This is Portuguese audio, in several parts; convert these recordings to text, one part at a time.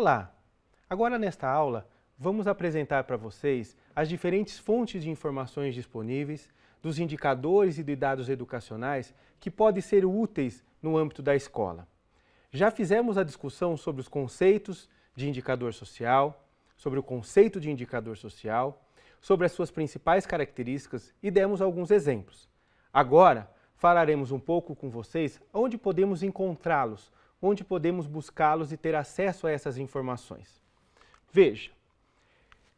Olá! Agora, nesta aula, vamos apresentar para vocês as diferentes fontes de informações disponíveis, dos indicadores e de dados educacionais que podem ser úteis no âmbito da escola. Já fizemos a discussão sobre os conceitos de indicador social, sobre o conceito de indicador social, sobre as suas principais características e demos alguns exemplos. Agora, falaremos um pouco com vocês onde podemos encontrá-los, onde podemos buscá-los e ter acesso a essas informações. Veja,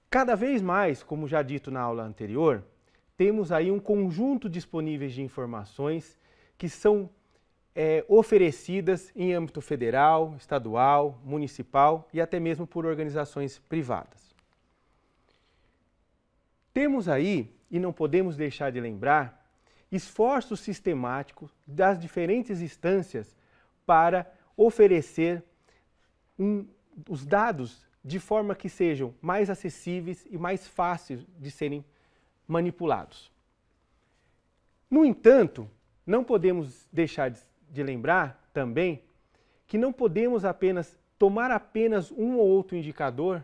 cada vez mais, como já dito na aula anterior, temos aí um conjunto disponíveis de informações que são é, oferecidas em âmbito federal, estadual, municipal e até mesmo por organizações privadas. Temos aí, e não podemos deixar de lembrar, esforços sistemáticos das diferentes instâncias para oferecer um, os dados de forma que sejam mais acessíveis e mais fáceis de serem manipulados. No entanto, não podemos deixar de, de lembrar também que não podemos apenas tomar apenas um ou outro indicador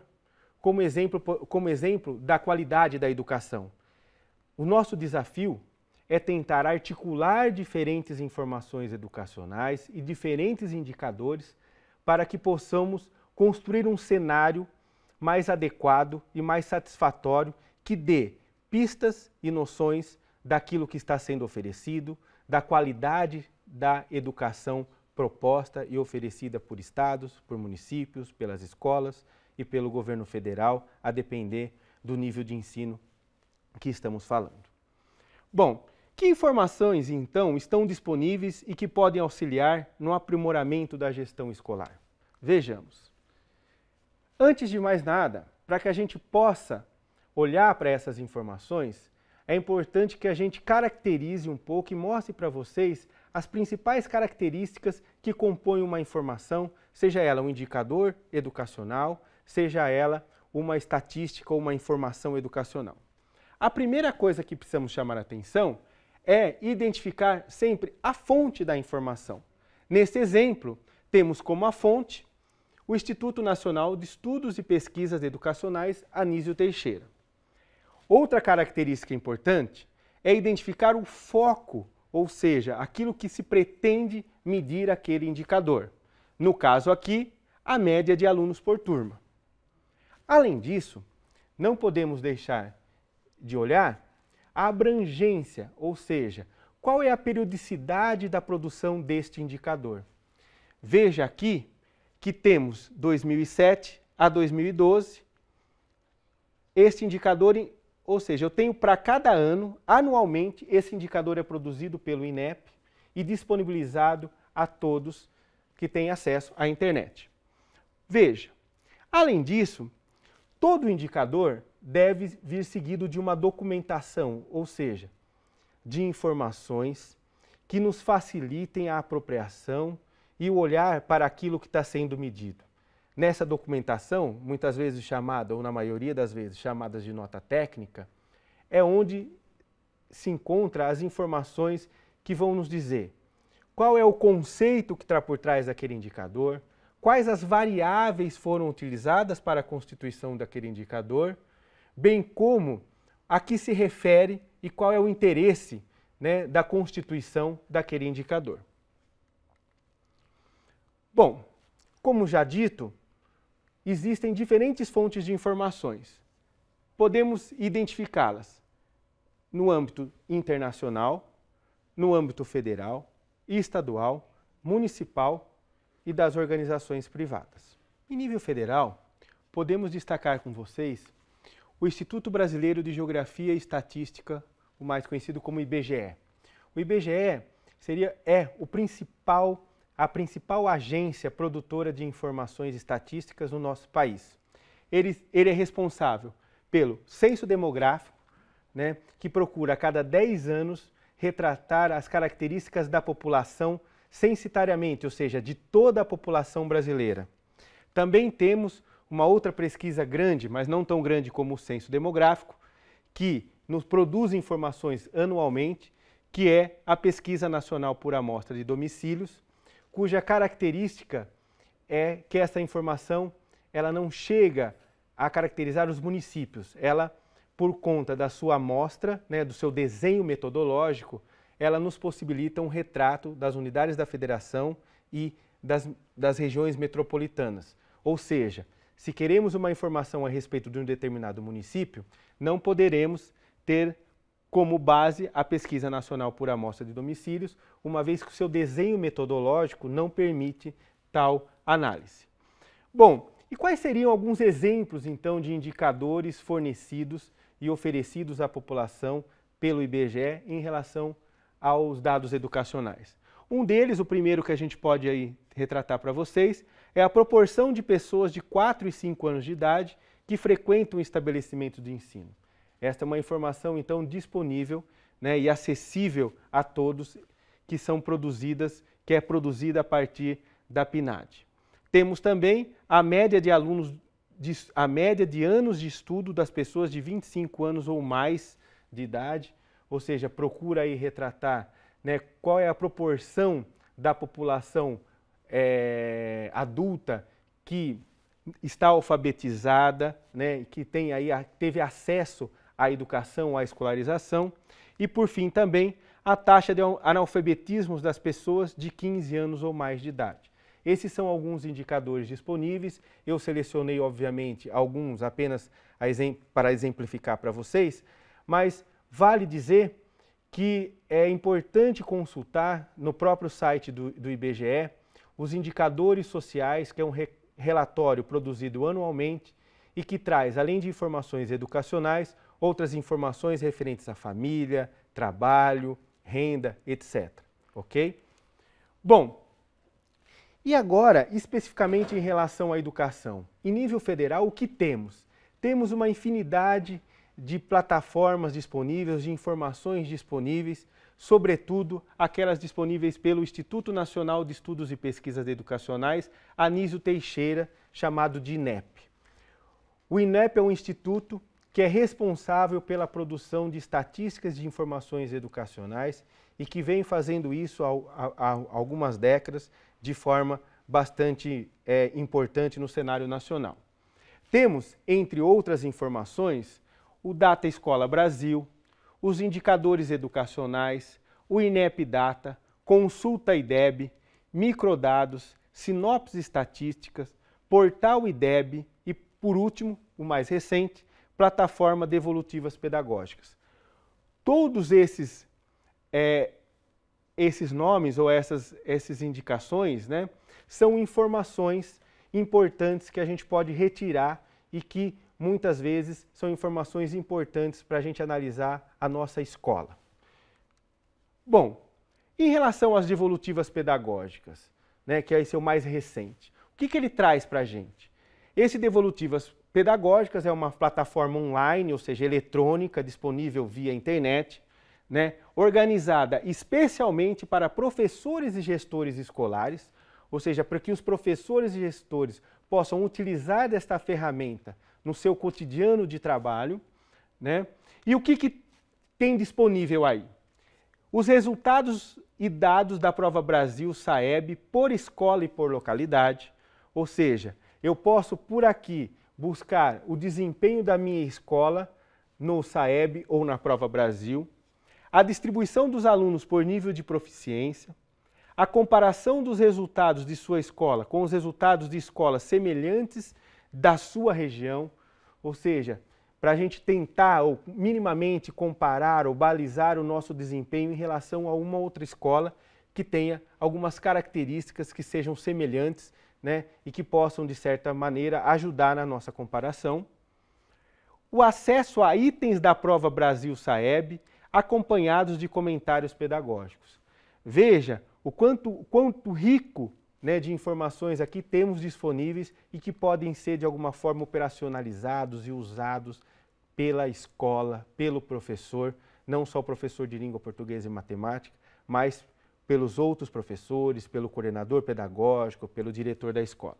como exemplo, como exemplo da qualidade da educação. O nosso desafio é tentar articular diferentes informações educacionais e diferentes indicadores para que possamos construir um cenário mais adequado e mais satisfatório que dê pistas e noções daquilo que está sendo oferecido, da qualidade da educação proposta e oferecida por estados, por municípios, pelas escolas e pelo governo federal, a depender do nível de ensino que estamos falando. Bom, que informações, então, estão disponíveis e que podem auxiliar no aprimoramento da gestão escolar? Vejamos. Antes de mais nada, para que a gente possa olhar para essas informações, é importante que a gente caracterize um pouco e mostre para vocês as principais características que compõem uma informação, seja ela um indicador educacional, seja ela uma estatística ou uma informação educacional. A primeira coisa que precisamos chamar atenção é identificar sempre a fonte da informação. Nesse exemplo, temos como a fonte o Instituto Nacional de Estudos e Pesquisas Educacionais Anísio Teixeira. Outra característica importante é identificar o foco, ou seja, aquilo que se pretende medir aquele indicador. No caso aqui, a média de alunos por turma. Além disso, não podemos deixar de olhar abrangência, ou seja, qual é a periodicidade da produção deste indicador. Veja aqui que temos 2007 a 2012, este indicador, ou seja, eu tenho para cada ano, anualmente, esse indicador é produzido pelo INEP e disponibilizado a todos que têm acesso à internet. Veja, além disso, todo indicador deve vir seguido de uma documentação, ou seja, de informações que nos facilitem a apropriação e o olhar para aquilo que está sendo medido. Nessa documentação, muitas vezes chamada, ou na maioria das vezes chamadas de nota técnica, é onde se encontra as informações que vão nos dizer qual é o conceito que está por trás daquele indicador, quais as variáveis foram utilizadas para a constituição daquele indicador bem como a que se refere e qual é o interesse né, da constituição daquele indicador. Bom, como já dito, existem diferentes fontes de informações. Podemos identificá-las no âmbito internacional, no âmbito federal, estadual, municipal e das organizações privadas. Em nível federal, podemos destacar com vocês o Instituto Brasileiro de Geografia e Estatística, o mais conhecido como IBGE. O IBGE seria é o principal a principal agência produtora de informações estatísticas no nosso país. Ele, ele é responsável pelo censo demográfico, né, que procura a cada 10 anos retratar as características da população censitariamente, ou seja, de toda a população brasileira. Também temos uma outra pesquisa grande, mas não tão grande como o censo demográfico, que nos produz informações anualmente, que é a Pesquisa Nacional por Amostra de Domicílios, cuja característica é que essa informação ela não chega a caracterizar os municípios. Ela, por conta da sua amostra, né, do seu desenho metodológico, ela nos possibilita um retrato das unidades da federação e das, das regiões metropolitanas. Ou seja, se queremos uma informação a respeito de um determinado município, não poderemos ter como base a pesquisa nacional por amostra de domicílios, uma vez que o seu desenho metodológico não permite tal análise. Bom, e quais seriam alguns exemplos então de indicadores fornecidos e oferecidos à população pelo IBGE em relação aos dados educacionais? Um deles, o primeiro que a gente pode aí retratar para vocês, é a proporção de pessoas de 4 e 5 anos de idade que frequentam estabelecimento de ensino. Esta é uma informação, então, disponível né, e acessível a todos que são produzidas, que é produzida a partir da PNAD. Temos também a média de alunos, de, a média de anos de estudo das pessoas de 25 anos ou mais de idade, ou seja, procura aí retratar né, qual é a proporção da população é, adulta que está alfabetizada, né, que tem aí, teve acesso à educação, à escolarização. E, por fim, também a taxa de analfabetismos das pessoas de 15 anos ou mais de idade. Esses são alguns indicadores disponíveis. Eu selecionei, obviamente, alguns apenas exemp para exemplificar para vocês, mas vale dizer que é importante consultar no próprio site do, do IBGE os indicadores sociais, que é um re relatório produzido anualmente e que traz, além de informações educacionais, outras informações referentes à família, trabalho, renda, etc. Ok? Bom, e agora, especificamente em relação à educação? Em nível federal, o que temos? Temos uma infinidade de plataformas disponíveis, de informações disponíveis sobretudo aquelas disponíveis pelo Instituto Nacional de Estudos e Pesquisas Educacionais Anísio Teixeira, chamado de INEP. O INEP é um instituto que é responsável pela produção de estatísticas de informações educacionais e que vem fazendo isso há, algumas décadas de forma bastante é, importante no cenário nacional. Temos, entre outras informações, o Data Escola Brasil, os indicadores educacionais, o INEP Data, Consulta IDEB, Microdados, sinopse Estatísticas, Portal IDEB e, por último, o mais recente, Plataforma Devolutivas Pedagógicas. Todos esses, é, esses nomes ou essas, essas indicações né, são informações importantes que a gente pode retirar e que muitas vezes são informações importantes para a gente analisar a nossa escola. Bom, em relação às devolutivas pedagógicas, né, que é esse é o mais recente, o que, que ele traz para a gente? Esse Devolutivas Pedagógicas é uma plataforma online, ou seja, eletrônica, disponível via internet, né, organizada especialmente para professores e gestores escolares, ou seja, para que os professores e gestores possam utilizar desta ferramenta no seu cotidiano de trabalho. Né? E o que, que tem disponível aí? Os resultados e dados da Prova Brasil Saeb por escola e por localidade, ou seja, eu posso por aqui buscar o desempenho da minha escola no Saeb ou na Prova Brasil, a distribuição dos alunos por nível de proficiência, a comparação dos resultados de sua escola com os resultados de escolas semelhantes da sua região, ou seja, para a gente tentar ou minimamente comparar ou balizar o nosso desempenho em relação a uma outra escola que tenha algumas características que sejam semelhantes né, e que possam, de certa maneira, ajudar na nossa comparação. O acesso a itens da prova Brasil Saeb, acompanhados de comentários pedagógicos. Veja o quanto, quanto rico né, de informações aqui temos disponíveis e que podem ser de alguma forma operacionalizados e usados pela escola, pelo professor, não só o professor de língua portuguesa e matemática, mas pelos outros professores, pelo coordenador pedagógico, pelo diretor da escola.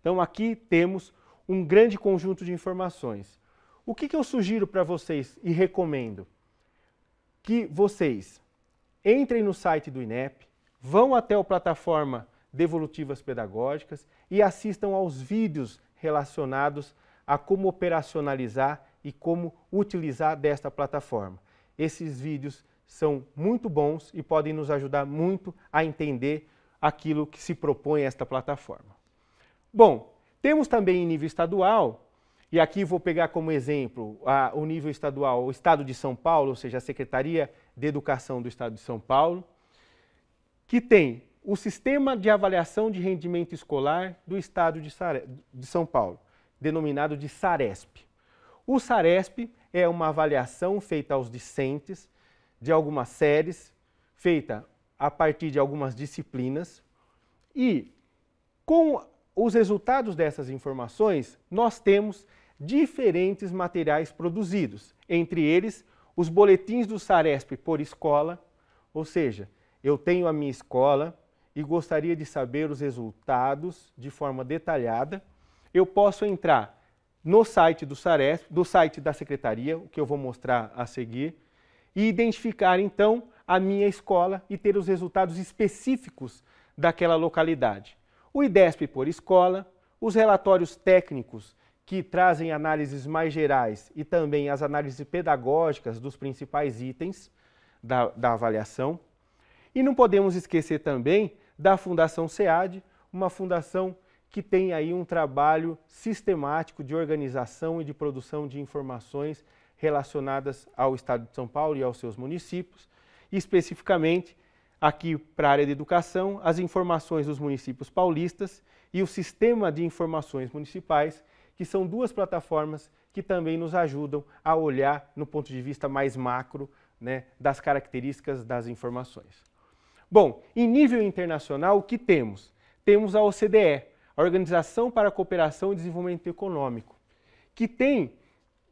Então aqui temos um grande conjunto de informações. O que, que eu sugiro para vocês e recomendo? Que vocês entrem no site do INEP, vão até a plataforma devolutivas pedagógicas e assistam aos vídeos relacionados a como operacionalizar e como utilizar desta plataforma. Esses vídeos são muito bons e podem nos ajudar muito a entender aquilo que se propõe esta plataforma. Bom, temos também em nível estadual, e aqui vou pegar como exemplo a, o nível estadual, o Estado de São Paulo, ou seja, a Secretaria de Educação do Estado de São Paulo, que tem o Sistema de Avaliação de Rendimento Escolar do Estado de, Sare... de São Paulo, denominado de SARESP. O SARESP é uma avaliação feita aos discentes de algumas séries, feita a partir de algumas disciplinas, e com os resultados dessas informações, nós temos diferentes materiais produzidos, entre eles os boletins do SARESP por escola, ou seja, eu tenho a minha escola, e gostaria de saber os resultados de forma detalhada, eu posso entrar no site do Saresp, do site da secretaria, o que eu vou mostrar a seguir, e identificar então a minha escola e ter os resultados específicos daquela localidade. O IDESP por escola, os relatórios técnicos que trazem análises mais gerais e também as análises pedagógicas dos principais itens da, da avaliação e não podemos esquecer também da Fundação SEAD, uma fundação que tem aí um trabalho sistemático de organização e de produção de informações relacionadas ao Estado de São Paulo e aos seus municípios, e especificamente aqui para a área de educação, as informações dos municípios paulistas e o Sistema de Informações Municipais, que são duas plataformas que também nos ajudam a olhar no ponto de vista mais macro né, das características das informações. Bom, em nível internacional, o que temos? Temos a OCDE, a Organização para a Cooperação e Desenvolvimento Econômico, que tem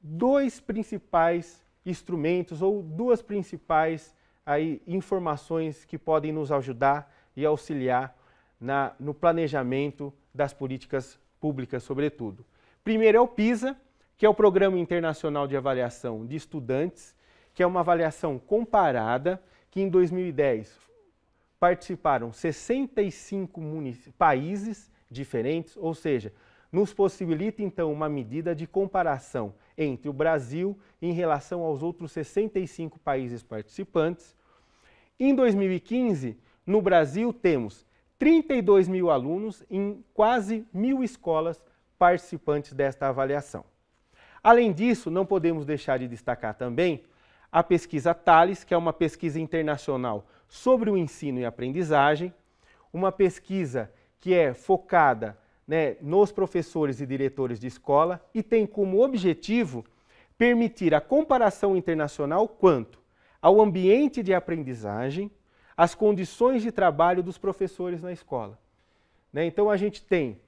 dois principais instrumentos ou duas principais aí, informações que podem nos ajudar e auxiliar na, no planejamento das políticas públicas, sobretudo. Primeiro é o PISA, que é o Programa Internacional de Avaliação de Estudantes, que é uma avaliação comparada que em 2010 participaram 65 países diferentes, ou seja, nos possibilita então uma medida de comparação entre o Brasil em relação aos outros 65 países participantes. Em 2015, no Brasil, temos 32 mil alunos em quase mil escolas participantes desta avaliação. Além disso, não podemos deixar de destacar também a pesquisa Thales, que é uma pesquisa internacional sobre o ensino e aprendizagem, uma pesquisa que é focada né, nos professores e diretores de escola e tem como objetivo permitir a comparação internacional quanto ao ambiente de aprendizagem, às condições de trabalho dos professores na escola. Né? Então a gente tem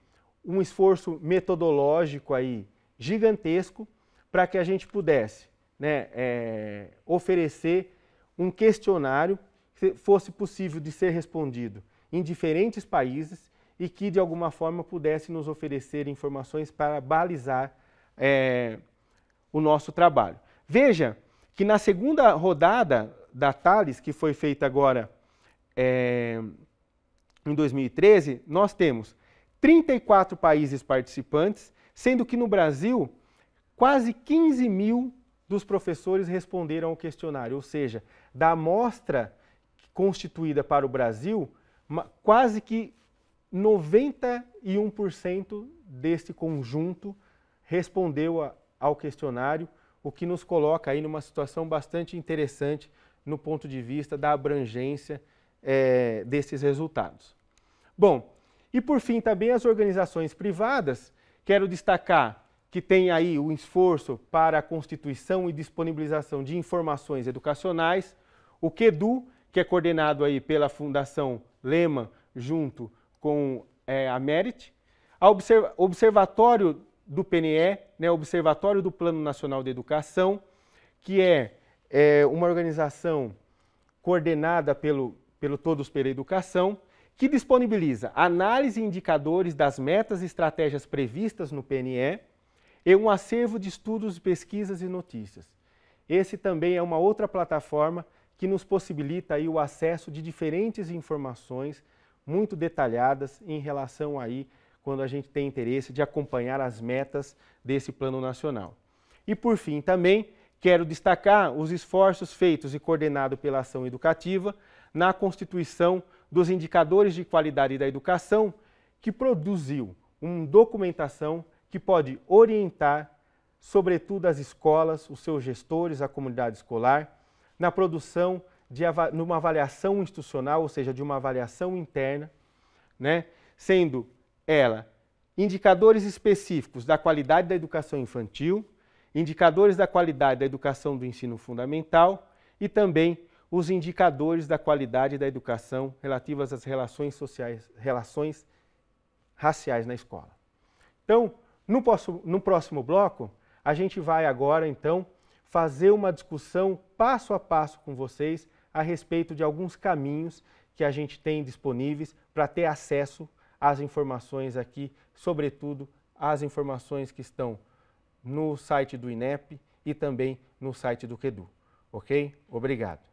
um esforço metodológico aí gigantesco para que a gente pudesse né, é, oferecer um questionário fosse possível de ser respondido em diferentes países e que, de alguma forma, pudesse nos oferecer informações para balizar é, o nosso trabalho. Veja que na segunda rodada da Thales, que foi feita agora é, em 2013, nós temos 34 países participantes, sendo que no Brasil, quase 15 mil dos professores responderam ao questionário, ou seja, da amostra constituída para o Brasil, quase que 91% desse conjunto respondeu a, ao questionário, o que nos coloca aí numa situação bastante interessante no ponto de vista da abrangência é, desses resultados. Bom, e por fim também as organizações privadas, quero destacar que tem aí o esforço para a constituição e disponibilização de informações educacionais, o QEDU, que é coordenado aí pela Fundação Lema, junto com é, a Merit. A observ Observatório do PNE, né, Observatório do Plano Nacional de Educação, que é, é uma organização coordenada pelo, pelo Todos pela Educação, que disponibiliza análise e indicadores das metas e estratégias previstas no PNE e um acervo de estudos, pesquisas e notícias. Esse também é uma outra plataforma que nos possibilita aí o acesso de diferentes informações muito detalhadas em relação aí quando a gente tem interesse de acompanhar as metas desse plano nacional. E por fim, também quero destacar os esforços feitos e coordenado pela ação educativa na constituição dos indicadores de qualidade da educação, que produziu uma documentação que pode orientar, sobretudo, as escolas, os seus gestores, a comunidade escolar, na produção de numa avaliação institucional, ou seja, de uma avaliação interna, né? sendo ela indicadores específicos da qualidade da educação infantil, indicadores da qualidade da educação do ensino fundamental e também os indicadores da qualidade da educação relativas às relações sociais, relações raciais na escola. Então, no próximo, no próximo bloco, a gente vai agora então fazer uma discussão passo a passo com vocês a respeito de alguns caminhos que a gente tem disponíveis para ter acesso às informações aqui, sobretudo às informações que estão no site do INEP e também no site do CEDU. Ok? Obrigado.